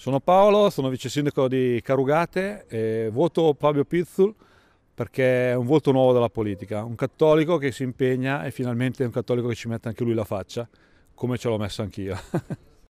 Sono Paolo, sono vice sindaco di Carugate e voto Fabio Pizzul perché è un voto nuovo della politica, un cattolico che si impegna e finalmente è un cattolico che ci mette anche lui la faccia, come ce l'ho messo anch'io.